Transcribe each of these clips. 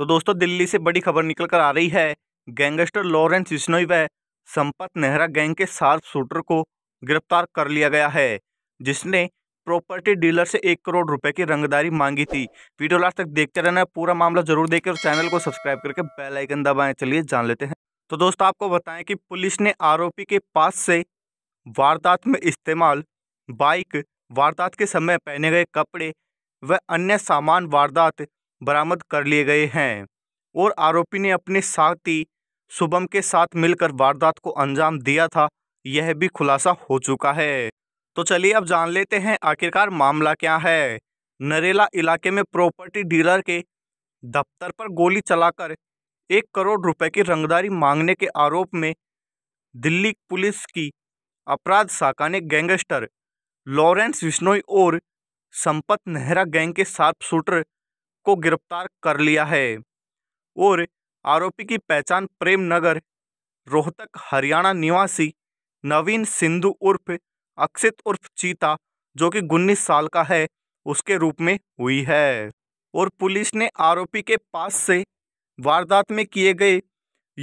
तो दोस्तों दिल्ली से बड़ी खबर निकल कर आ रही है गैंगस्टर लॉरेंस बिश्नोई व संपत नेहरा गैंग के शार्प शूटर को गिरफ्तार कर लिया गया है जिसने प्रॉपर्टी डीलर से एक करोड़ रुपए की रंगदारी मांगी थी वीडियो लास्ट तक देखते रहना पूरा मामला जरूर देखें और चैनल को सब्सक्राइब करके बेल आइकन दबाएं चलिए जान लेते हैं तो दोस्तों आपको बताएं कि पुलिस ने आरोपी के पास से वारदात में इस्तेमाल बाइक वारदात के समय पहने गए कपड़े व अन्य सामान वारदात बरामद कर लिए गए हैं और आरोपी ने अपने साथी शुभम के साथ मिलकर वारदात को अंजाम दिया था यह भी खुलासा हो चुका है तो चलिए अब जान लेते हैं आखिरकार मामला क्या है नरेला इलाके में प्रॉपर्टी डीलर के दफ्तर पर गोली चलाकर एक करोड़ रुपए की रंगदारी मांगने के आरोप में दिल्ली पुलिस की अपराध शाखा ने गैंगस्टर लॉरेंस विश्नोई और संपत नेहरा गैंग के शार्प शूटर को गिरफ्तार कर लिया है और आरोपी की पहचान प्रेम नगर रोहतक हरियाणा निवासी नवीन सिंधु उर्फ अक्षित उर्फ चीता जो कि उन्नीस साल का है उसके रूप में हुई है और पुलिस ने आरोपी के पास से वारदात में किए गए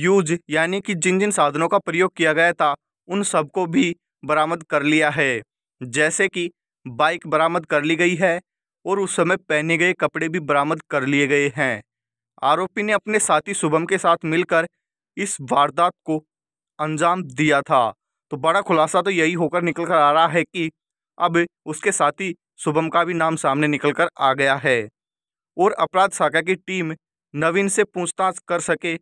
यूज यानी कि जिन जिन साधनों का प्रयोग किया गया था उन सबको भी बरामद कर लिया है जैसे कि बाइक बरामद कर ली गई है और उस समय पहने गए कपड़े भी बरामद कर लिए गए हैं आरोपी ने अपने साथी शुभम के साथ मिलकर इस वारदात को अंजाम दिया था तो बड़ा खुलासा तो यही होकर निकल कर आ रहा है कि अब उसके साथी शुभम का भी नाम सामने निकल कर आ गया है और अपराध शाखा की टीम नवीन से पूछताछ कर सके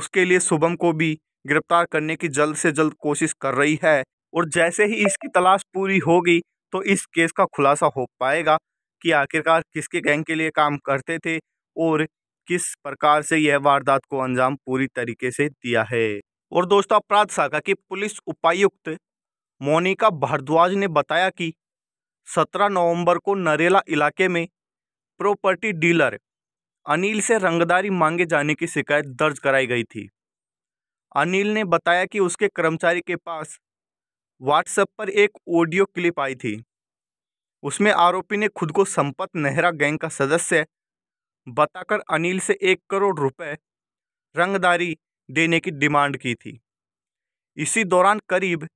उसके लिए शुभम को भी गिरफ्तार करने की जल्द से जल्द कोशिश कर रही है और जैसे ही इसकी तलाश पूरी होगी तो इस केस का खुलासा हो पाएगा कि आखिरकार किसके गैंग के लिए काम करते थे और किस प्रकार से यह वारदात को अंजाम पूरी तरीके से दिया है और दोस्तों अपराध शाखा की पुलिस उपायुक्त मोनिका भारद्वाज ने बताया कि 17 नवंबर को नरेला इलाके में प्रॉपर्टी डीलर अनिल से रंगदारी मांगे जाने की शिकायत दर्ज कराई गई थी अनिल ने बताया कि उसके कर्मचारी के पास व्हाट्सएप पर एक ऑडियो क्लिप आई थी उसमें आरोपी ने खुद को संपत नेहरा गैंग का सदस्य बताकर अनिल से एक करोड़ रुपए रंगदारी देने की डिमांड की थी इसी दौरान करीब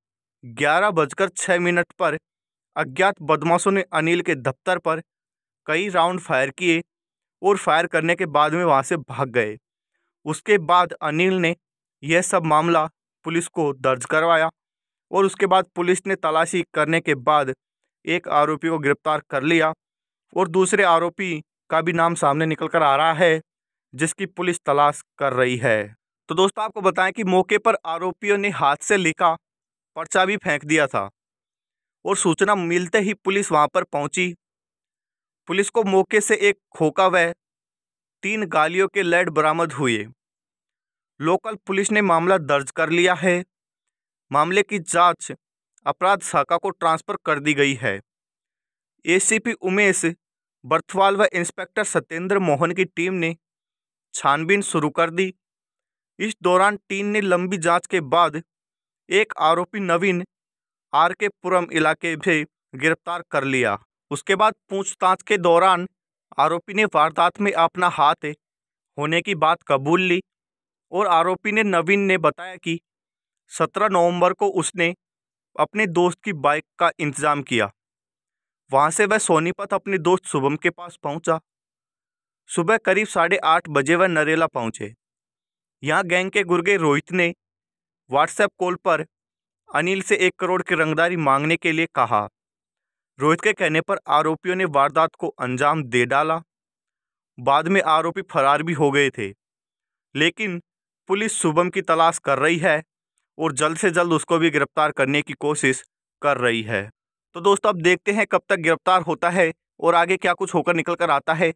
ग्यारह बजकर छः मिनट पर अज्ञात बदमाशों ने अनिल के दफ्तर पर कई राउंड फायर किए और फायर करने के बाद में वहां से भाग गए उसके बाद अनिल ने यह सब मामला पुलिस को दर्ज करवाया और उसके बाद पुलिस ने तलाशी करने के बाद एक आरोपी को गिरफ्तार कर लिया और दूसरे आरोपी का भी नाम सामने निकल कर आ रहा है जिसकी पुलिस तलाश कर रही है तो दोस्तों आपको बताएं कि मौके पर आरोपियों ने हाथ से लिखा पर्चा भी फेंक दिया था और सूचना मिलते ही पुलिस वहां पर पहुंची पुलिस को मौके से एक खोका व तीन गालियों के लेड बरामद हुए लोकल पुलिस ने मामला दर्ज कर लिया है मामले की जांच अपराध शाखा को ट्रांसफ़र कर दी गई है एसीपी उमेश बर्थवाल व इंस्पेक्टर सत्येंद्र मोहन की टीम ने छानबीन शुरू कर दी इस दौरान टीम ने लंबी जांच के बाद एक आरोपी नवीन आर के पुरम इलाके से गिरफ्तार कर लिया उसके बाद पूछताछ के दौरान आरोपी ने वारदात में अपना हाथ होने की बात कबूल ली और आरोपी ने नवीन ने बताया कि सत्रह नवंबर को उसने अपने दोस्त की बाइक का इंतज़ाम किया वहाँ से वह सोनीपत अपने दोस्त शुभम के पास पहुँचा सुबह करीब साढ़े आठ बजे वह नरेला पहुँचे यहाँ गैंग के गुर्गे रोहित ने व्हाट्सएप कॉल पर अनिल से एक करोड़ की रंगदारी मांगने के लिए कहा रोहित के कहने पर आरोपियों ने वारदात को अंजाम दे डाला बाद में आरोपी फरार भी हो गए थे लेकिन पुलिस शुभम की तलाश कर रही है और जल्द से जल्द उसको भी गिरफ्तार करने की कोशिश कर रही है तो दोस्तों अब देखते हैं कब तक गिरफ्तार होता है और आगे क्या कुछ होकर निकल कर आता है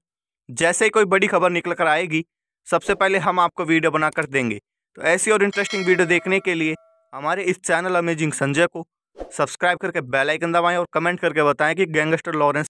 जैसे ही कोई बड़ी खबर निकल कर आएगी सबसे पहले हम आपको वीडियो बना कर देंगे तो ऐसी और इंटरेस्टिंग वीडियो देखने के लिए हमारे इस चैनल अमेजिंग संजय को सब्सक्राइब करके बेल आइकन दबाएं और कमेंट करके बताएं कि गैंगस्टर लॉरेंस